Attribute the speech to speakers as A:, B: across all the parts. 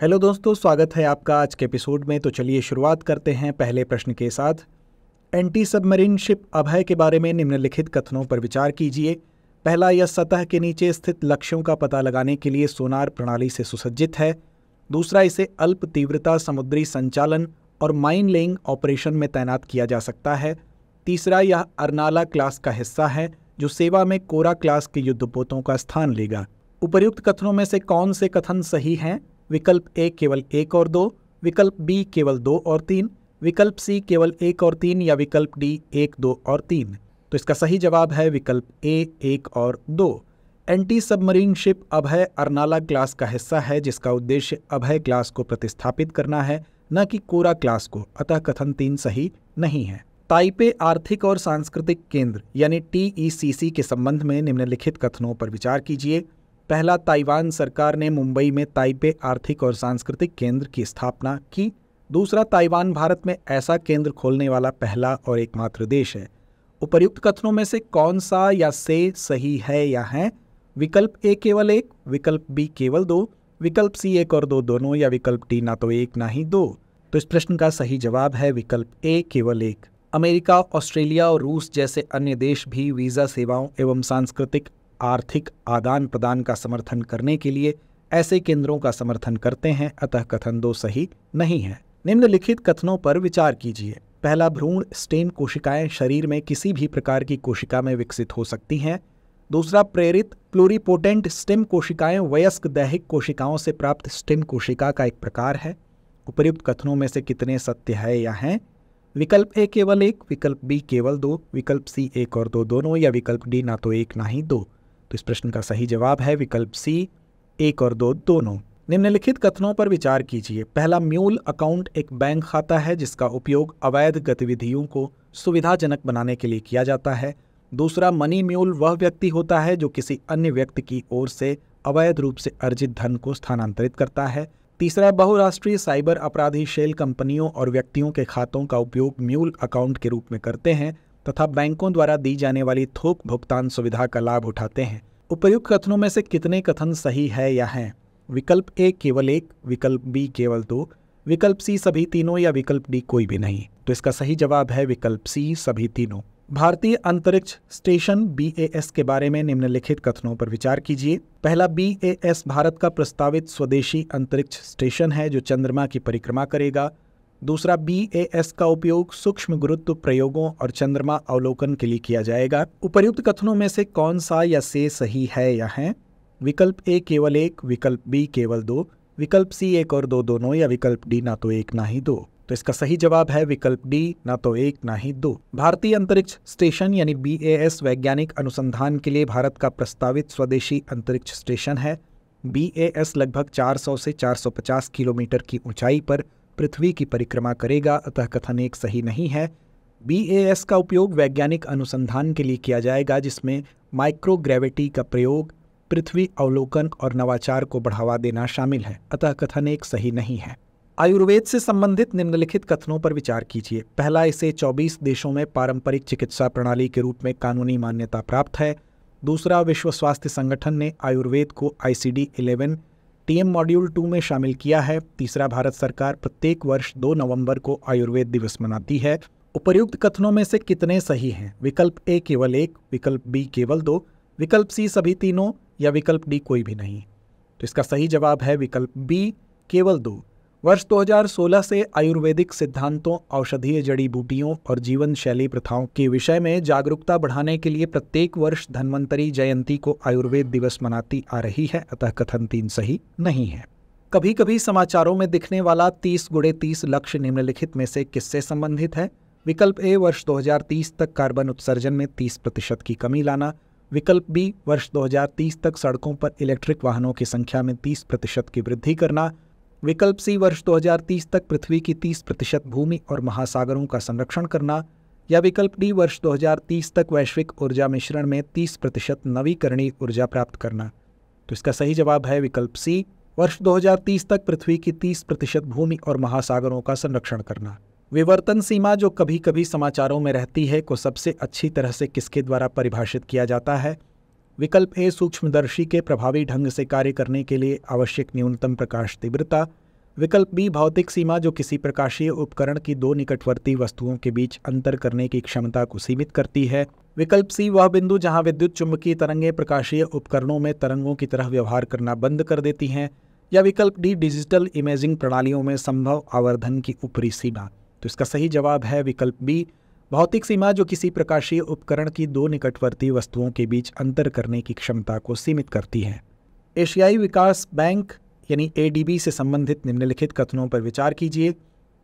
A: hello दोस्तों स्वागत है आपका आज के एपिसोड में तो चलिए शुरुआत करते हैं पहले प्रश्न के साथ एंटी सबमरीन शिप अभय के बारे में निम्नलिखित कथनों पर विचार कीजिए पहला यह सतह के नीचे स्थित लक्ष्यों का पता लगाने के लिए सोनार प्रणाली से सुसज्जित है दूसरा इसे अल्प तीव्रता समुद्री संचालन और माइन लेइंग ऑपरेशन में तैनात किया जा सकता है तीसरा यह अरनाला क्लास का हिस्सा है जो सेवा में कोरा क्लास के युद्धपोतों का स्थान लेगा उपर्युक्त कथनों में से कौन से कथन सही हैं विकल्प ए केवल एक और दो विकल्प बी केवल दो और तीन विकल्प सी केवल एक और तीन या विकल्प डी एक दो और तीन तो इसका सही जवाब है विकल्प ए एक और दो anti submarine ship Abhay Arnala class का हिस्सा है जिसका उद्देश्य अभय क्लास को प्रतिस्थापित करना है न कि कोरा क्लास को अतः कथन तीन सही नहीं है ताइपे आर्थिक और सांस्कृतिक केंद्र यानी टीईसीसी के संबंध में निम्नलिखित कथनों पर विचार कीजिए पहला ताइवान सरकार ने मुंबई में ताइपे आर्थिक और सांस्कृतिक केंद्र की स्थापना की दूसरा ताइवान भारत में ऐसा केंद्र खोलने वाला पहला और एकमात्र देश है उपर्युक्त कथनों में से कौन सा या से सही है या है विकल्प ए केवल एक विकल्प बी केवल दो विकल्प सी एक और दो दोनों या विकल्प डी ना तो एक ना ही दो तो इस प्रश्न का सही जवाब है विकल्प ए केवल एक अमेरिका ऑस्ट्रेलिया और रूस जैसे अन्य देश भी वीज़ा सेवाओं एवं सांस्कृतिक आर्थिक आदान प्रदान का समर्थन करने के लिए ऐसे केंद्रों का समर्थन करते हैं अतः कथन दो सही नहीं है निम्नलिखित कथनों पर विचार कीजिए पहला भ्रूण स्टेम कोशिकाएं शरीर में किसी भी प्रकार की कोशिका में विकसित हो सकती हैं दूसरा प्रेरित प्लोरीपोटेंट स्टेम कोशिकाएं वयस्क दैहिक कोशिकाओं से प्राप्त स्टेम कोशिका का एक प्रकार है उपर्युक्त कथनों में से कितने सत्य है या हैं विकल्प ए केवल एक विकल्प बी केवल दो विकल्प सी एक और दो दोनों या विकल्प डी ना तो एक ना ही दो तो इस प्रश्न का सही जवाब है विकल्प सी एक और दो दोनों निम्नलिखित कथनों पर विचार कीजिए पहला म्यूल अकाउंट एक बैंक खाता है जिसका उपयोग अवैध गतिविधियों को सुविधाजनक बनाने के लिए किया जाता है दूसरा मनी म्यूल वह व्यक्ति होता है जो किसी अन्य व्यक्ति की ओर से अवैध रूप से अर्जित धन को स्थानांतरित करता है तीसरा बहुराष्ट्रीय साइबर अपराधी शेल कंपनियों और व्यक्तियों के खातों का उपयोग म्यूल अकाउंट के रूप में करते हैं तथा बैंकों द्वारा दी जाने वाली थोक भुगतान सुविधा का लाभ उठाते हैं उपयुक्त कथनों में से कितने कथन सही है या हैं विकल्प ए केवल एक विकल्प बी केवल दो विकल्प सी सभी तीनों या विकल्प डी कोई भी नहीं तो इसका सही जवाब है विकल्प सी सभी तीनों भारतीय अंतरिक्ष स्टेशन बी के बारे में निम्नलिखित कथनों पर विचार कीजिए पहला बी भारत का प्रस्तावित स्वदेशी अंतरिक्ष स्टेशन है जो चंद्रमा की परिक्रमा करेगा दूसरा बी ए एस का उपयोग सूक्ष्म गुरुत्व प्रयोगों और चंद्रमा अवलोकन के लिए किया जाएगा उपयुक्त कथनों में से कौन सा या से सही है या है विकल्प ए केवल एक विकल्प बी केवल दो विकल्प सी एक और दो दोनों या विकल्प डी ना तो एक ना ही दो तो इसका सही जवाब है विकल्प डी ना तो एक ना ही दो भारतीय अंतरिक्ष स्टेशन यानी बी वैज्ञानिक अनुसंधान के लिए भारत का प्रस्तावित स्वदेशी अंतरिक्ष स्टेशन है बी लगभग 400 से 450 किलोमीटर की ऊंचाई पर पृथ्वी की परिक्रमा करेगा अतः कथन एक सही नहीं है एस का उपयोग वैज्ञानिक अनुसंधान के लिए किया जाएगा जिसमें माइक्रोग्रेविटी का प्रयोग पृथ्वी अवलोकन और नवाचार को बढ़ावा देना शामिल है अतः कथन एक सही नहीं है आयुर्वेद से संबंधित निम्नलिखित कथनों पर विचार कीजिए पहला इसे 24 देशों में पारंपरिक चिकित्सा प्रणाली के रूप में कानूनी मान्यता प्राप्त है दूसरा विश्व स्वास्थ्य संगठन ने आयुर्वेद को आईसीडी 11 टीएम मॉड्यूल टू में शामिल किया है तीसरा भारत सरकार प्रत्येक वर्ष दो नवंबर को आयुर्वेद दिवस मनाती है उपयुक्त कथनों में से कितने सही हैं विकल्प ए केवल एक विकल्प बी केवल दो विकल्प सी सभी तीनों या विकल्प डी कोई भी नहीं तो इसका सही जवाब है विकल्प बी केवल दो वर्ष 2016 से आयुर्वेदिक सिद्धांतों औषधीय जड़ी बूटियों और जीवन शैली प्रथाओं के विषय में जागरूकता बढ़ाने के लिए प्रत्येक वर्ष धन्वंतरी जयंती को आयुर्वेद दिवस मनाती आ रही है अतः कथन तीन सही नहीं है कभी कभी समाचारों में दिखने वाला तीस गुड़े तीस लक्ष्य निम्नलिखित में से किससे संबंधित है विकल्प ए वर्ष 2030 तक कार्बन उत्सर्जन में 30 प्रतिशत की कमी लाना विकल्प बी वर्ष 2030 तक सड़कों पर इलेक्ट्रिक वाहनों की संख्या में 30 प्रतिशत की वृद्धि करना विकल्प सी वर्ष 2030 तक पृथ्वी की 30 प्रतिशत भूमि और महासागरों का संरक्षण करना या विकल्प डी वर्ष 2030 तक वैश्विक ऊर्जा मिश्रण में 30 प्रतिशत नवीकरणीय ऊर्जा प्राप्त करना तो इसका सही जवाब है विकल्प सी वर्ष 2030 तक पृथ्वी की 30 प्रतिशत भूमि और महासागरों का संरक्षण करना विवर्तन सीमा जो कभी कभी समाचारों में रहती है को सबसे अच्छी तरह से किसके द्वारा परिभाषित किया जाता है विकल्प ए सूक्ष्मदर्शी के प्रभावी ढंग से कार्य करने के लिए आवश्यक न्यूनतम प्रकाश तीव्रता विकल्प बी भौतिक सीमा जो किसी प्रकाशीय उपकरण की दो निकटवर्ती वस्तुओं के बीच अंतर करने की क्षमता को सीमित करती है विकल्प सी वह बिंदु जहां विद्युत चुंबकीय तरंगें प्रकाशीय उपकरणों में तरंगों की तरह व्यवहार करना बंद कर देती हैं या विकल्प डी डिजिटल इमेजिंग प्रणालियों में संभव आवर्धन की ऊपरी सीमा तो इसका सही जवाब है विकल्प बी भौतिक सीमा जो किसी प्रकाशीय उपकरण की दो निकटवर्ती वस्तुओं के बीच अंतर करने की क्षमता को सीमित करती है एशियाई विकास बैंक यानी ए से संबंधित निम्नलिखित कथनों पर विचार कीजिए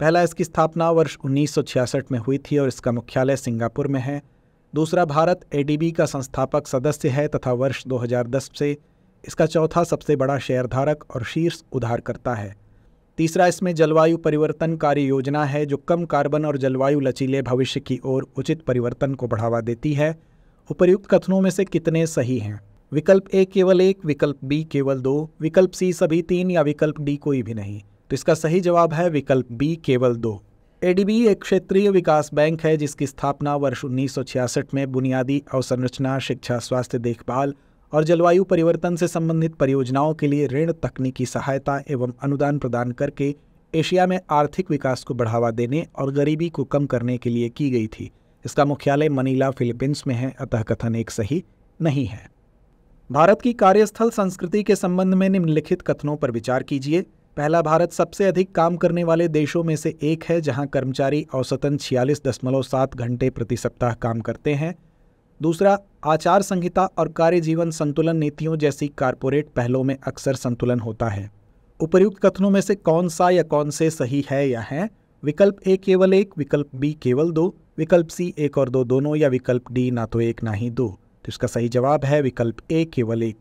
A: पहला इसकी स्थापना वर्ष उन्नीस में हुई थी और इसका मुख्यालय सिंगापुर में है दूसरा भारत ए का संस्थापक सदस्य है तथा वर्ष 2010 से इसका चौथा सबसे बड़ा शेयरधारक और शीर्ष उधारकर्ता है तीसरा इसमें जलवायु परिवर्तन कार्य योजना है जो कम कार्बन और जलवायु लचीले भविष्य की ओर उचित परिवर्तन को बढ़ावा देती है उपर्युक्त कथनों में से कितने सही हैं विकल्प ए केवल एक विकल्प बी केवल दो विकल्प सी सभी तीन या विकल्प डी कोई भी नहीं तो इसका सही जवाब है विकल्प बी केवल दो एडीबी एक क्षेत्रीय विकास बैंक है जिसकी स्थापना वर्ष उन्नीस में बुनियादी अवसंरचना शिक्षा स्वास्थ्य देखभाल और जलवायु परिवर्तन से संबंधित परियोजनाओं के लिए ऋण तकनीकी सहायता एवं अनुदान प्रदान करके एशिया में आर्थिक विकास को बढ़ावा देने और गरीबी को कम करने के लिए की गई थी इसका मुख्यालय मनीला फिलीपींस में है अतः कथन एक सही नहीं है भारत की कार्यस्थल संस्कृति के संबंध में निम्नलिखित कथनों पर विचार कीजिए पहला भारत सबसे अधिक काम करने वाले देशों में से एक है जहां कर्मचारी औसतन छियालीस दशमलव सात घंटे प्रति सप्ताह काम करते हैं दूसरा आचार संहिता और कार्य जीवन संतुलन नीतियों जैसी कारपोरेट पहलों में अक्सर संतुलन होता है उपयुक्त कथनों में से कौन सा या कौन से सही है या है विकल्प ए केवल एक विकल्प बी केवल दो विकल्प सी एक और दो दोनों या विकल्प डी ना तो एक ना ही दो तो इसका सही जवाब है विकल्प ए केवल एक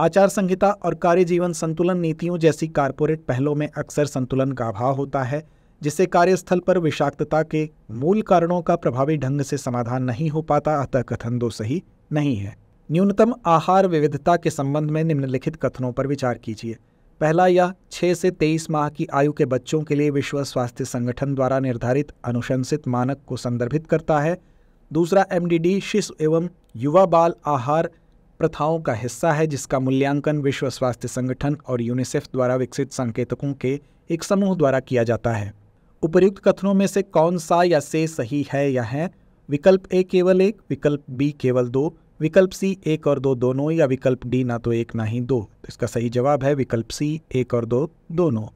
A: आचार संहिता और कार्य जीवन संतुलन नीतियों जैसी कारपोरेट पहलों में अक्सर संतुलन का अभाव होता है जिससे कार्यस्थल पर विषाक्तता के मूल कारणों का प्रभावी ढंग से समाधान नहीं हो पाता अतः कथन दो सही नहीं है न्यूनतम आहार विविधता के संबंध में निम्नलिखित कथनों पर विचार कीजिए पहला यह छह से तेईस माह की आयु के बच्चों के लिए विश्व स्वास्थ्य संगठन द्वारा निर्धारित अनुशंसित मानक को संदर्भित करता है दूसरा एमडीडी शिशु एवं युवा बाल आहार प्रथाओं का हिस्सा है जिसका मूल्यांकन विश्व स्वास्थ्य संगठन और यूनिसेफ द्वारा विकसित संकेतकों के एक समूह द्वारा किया जाता है उपयुक्त कथनों में से कौन सा या से सही है या है विकल्प ए केवल एक विकल्प बी केवल दो विकल्प सी एक और दो दोनों या विकल्प डी ना तो एक ना ही दो तो इसका सही जवाब है विकल्प सी एक और दो दोनों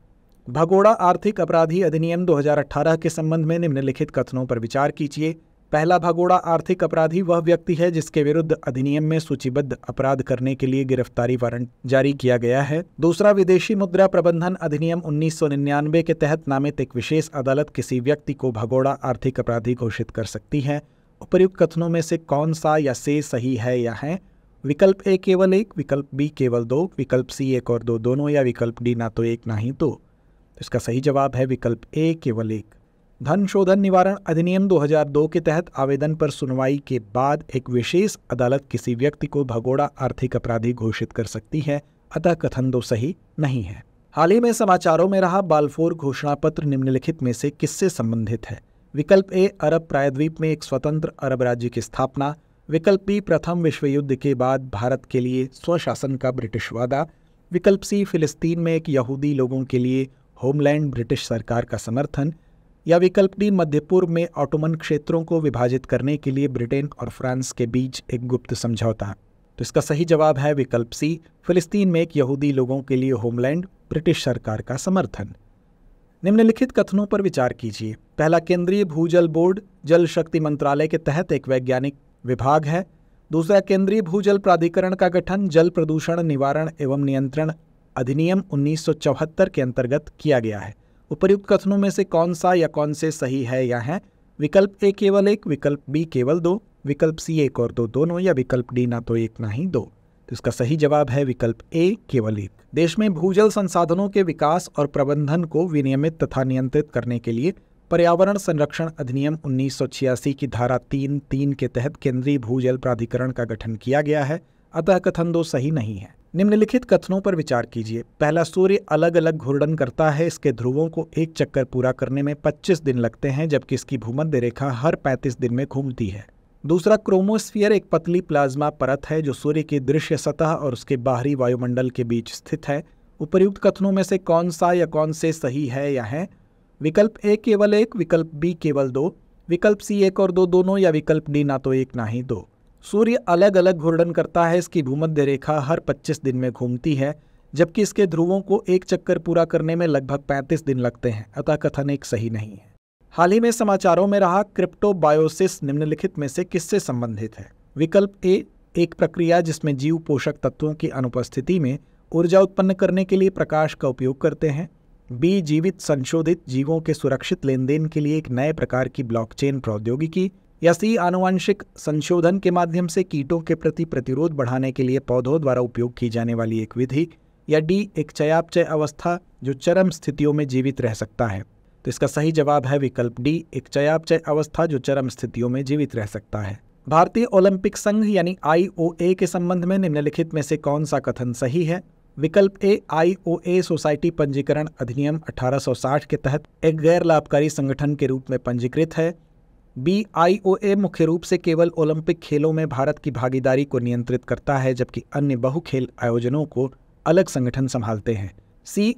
A: भगोड़ा आर्थिक अपराधी अधिनियम 2018 के संबंध में निम्नलिखित कथनों पर विचार कीजिए पहला भगोड़ा आर्थिक अपराधी वह व्यक्ति है जिसके विरुद्ध अधिनियम में सूचीबद्ध अपराध करने के लिए गिरफ्तारी वारंट जारी किया गया है दूसरा विदेशी मुद्रा प्रबंधन अधिनियम 1999 के तहत नामित एक विशेष अदालत किसी व्यक्ति को भगोड़ा आर्थिक अपराधी घोषित कर सकती है उपयुक्त कथनों में से कौन सा या से सही है या है विकल्प ए केवल एक विकल्प बी केवल दो विकल्प सी एक और दो दोनों या विकल्प डी ना तो एक ना ही दो तो इसका सही जवाब है विकल्प ए केवल एक धन शोधन निवारण अधिनियम 2002 के तहत आवेदन पर सुनवाई के बाद एक विशेष अदालत किसी व्यक्ति को भगोड़ा आर्थिक अपराधी घोषित कर सकती है अतः कथन दो तो सही नहीं है हाल ही में समाचारों में रहा बालफोर घोषणा पत्र निम्नलिखित में से किससे संबंधित है विकल्प ए अरब प्रायद्वीप में एक स्वतंत्र अरब राज्य की स्थापना विकल्प बी प्रथम विश्व युद्ध के बाद भारत के लिए स्वशासन का ब्रिटिश वादा विकल्प सी फिलिस्तीन में एक यहूदी लोगों के लिए होमलैंड ब्रिटिश सरकार का समर्थन यह विकल्प डी मध्य पूर्व में ऑटोमन क्षेत्रों को विभाजित करने के लिए ब्रिटेन और फ्रांस के बीच एक गुप्त समझौता तो इसका सही जवाब है विकल्प सी फिलिस्तीन में एक यहूदी लोगों के लिए होमलैंड ब्रिटिश सरकार का समर्थन निम्नलिखित कथनों पर विचार कीजिए पहला केंद्रीय भूजल बोर्ड जल शक्ति मंत्रालय के तहत एक वैज्ञानिक विभाग है दूसरा केंद्रीय भूजल प्राधिकरण का गठन जल प्रदूषण निवारण एवं नियंत्रण अधिनियम 1974 के अंतर्गत किया गया है उपर्युक्त कथनों में से कौन सा या कौन से सही है या है विकल्प ए केवल एक विकल्प बी केवल दो विकल्प सी एक और दो दोनों या विकल्प डी ना तो एक ना ही दो तो इसका सही जवाब है विकल्प ए केवल एक देश में भूजल संसाधनों के विकास और प्रबंधन को विनियमित तथा नियंत्रित करने के लिए पर्यावरण संरक्षण अधिनियम उन्नीस की धारा तीन तीन के तहत केंद्रीय भूजल प्राधिकरण का गठन किया गया है अतः कथन दो सही नहीं है निम्नलिखित कथनों पर विचार कीजिए पहला सूर्य अलग अलग घूर्णन करता है इसके ध्रुवों को एक चक्कर पूरा करने में 25 दिन लगते हैं जबकि इसकी भूमध्य रेखा हर 35 दिन में घूमती है दूसरा क्रोमोस्फियर एक पतली प्लाज्मा परत है जो सूर्य की दृश्य सतह और उसके बाहरी वायुमंडल के बीच स्थित है उपर्युक्त कथनों में से कौन सा या कौन से सही है या है विकल्प ए केवल एक विकल्प बी केवल दो विकल्प सी एक और दो दोनों या विकल्प डी ना तो एक ना ही दो सूर्य अलग अलग घूर्णन करता है इसकी भूमध्य रेखा हर 25 दिन में घूमती है जबकि इसके ध्रुवों को एक चक्कर पूरा करने में लगभग 35 दिन लगते हैं अतः कथन एक सही नहीं है हाल ही में समाचारों में रहा क्रिप्टोबायोसिस निम्नलिखित में से किससे संबंधित है विकल्प ए एक प्रक्रिया जिसमें जीव पोषक तत्वों की अनुपस्थिति में ऊर्जा उत्पन्न करने के लिए प्रकाश का उपयोग करते हैं बी जीवित संशोधित जीवों के सुरक्षित लेन देन के लिए एक नए प्रकार की ब्लॉकचेन प्रौद्योगिकी सी आनुवंशिक संशोधन के माध्यम से कीटों के प्रति प्रतिरोध बढ़ाने के लिए पौधों द्वारा उपयोग की जाने वाली एक विधि या डी एक चयापचय अवस्था जो चरम स्थितियों में जीवित रह सकता है तो इसका सही जवाब है विकल्प डी एक चयापचय अवस्था जो चरम स्थितियों में जीवित रह सकता है भारतीय ओलंपिक संघ यानी आई के संबंध में निम्नलिखित में से कौन सा कथन सही है विकल्प ए आई सोसाइटी पंजीकरण अधिनियम 1860 के तहत एक गैर लाभकारी संगठन के रूप में पंजीकृत है बीआईओए मुख्य रूप से केवल ओलंपिक खेलों में भारत की भागीदारी को नियंत्रित करता है जबकि अन्य बहु खेल आयोजनों को अलग संगठन संभालते हैं सी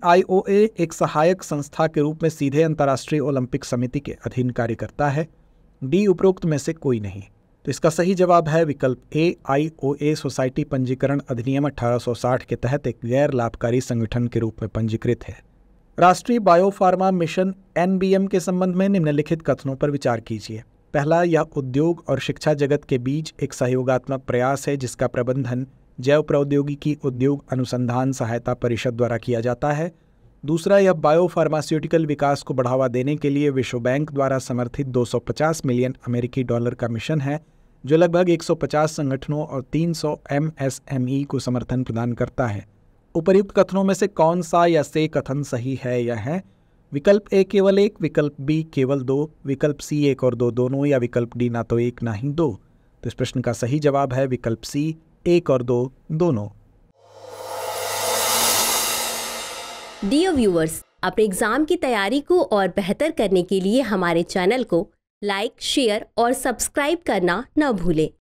A: एक सहायक संस्था के रूप में सीधे अंतर्राष्ट्रीय ओलंपिक समिति के अधीन कार्य करता है डी उपरोक्त में से कोई नहीं तो इसका सही जवाब है विकल्प ए आई ओ ए सोसाइटी पंजीकरण अधिनियम 1860 के तहत एक गैर लाभकारी संगठन के रूप में पंजीकृत है राष्ट्रीय बायोफार्मा मिशन एनबीएम के संबंध में निम्नलिखित कथनों पर विचार कीजिए पहला यह उद्योग और शिक्षा जगत के बीच एक सहयोगात्मक प्रयास है जिसका प्रबंधन जैव प्रौद्योगिकी उद्योग अनुसंधान सहायता परिषद द्वारा किया जाता है दूसरा यह बायोफार्मास्यूटिकल विकास को बढ़ावा देने के लिए विश्व बैंक द्वारा समर्थित 250 मिलियन अमेरिकी डॉलर का मिशन है जो लगभग 150 संगठनों और 300 एमएसएमई को समर्थन प्रदान करता है उपयुक्त कथनों में से कौन सा या से कथन सही है या है विकल्प ए केवल एक विकल्प बी केवल दो विकल्प सी एक और दो दोनों या विकल्प डी ना तो एक ना ही दो तो इस प्रश्न का सही जवाब है विकल्प सी एक और दो दोनों डियर व्यूवर्स अपने एग्जाम की तैयारी को और बेहतर करने के लिए हमारे चैनल को लाइक शेयर और सब्सक्राइब करना न भूलें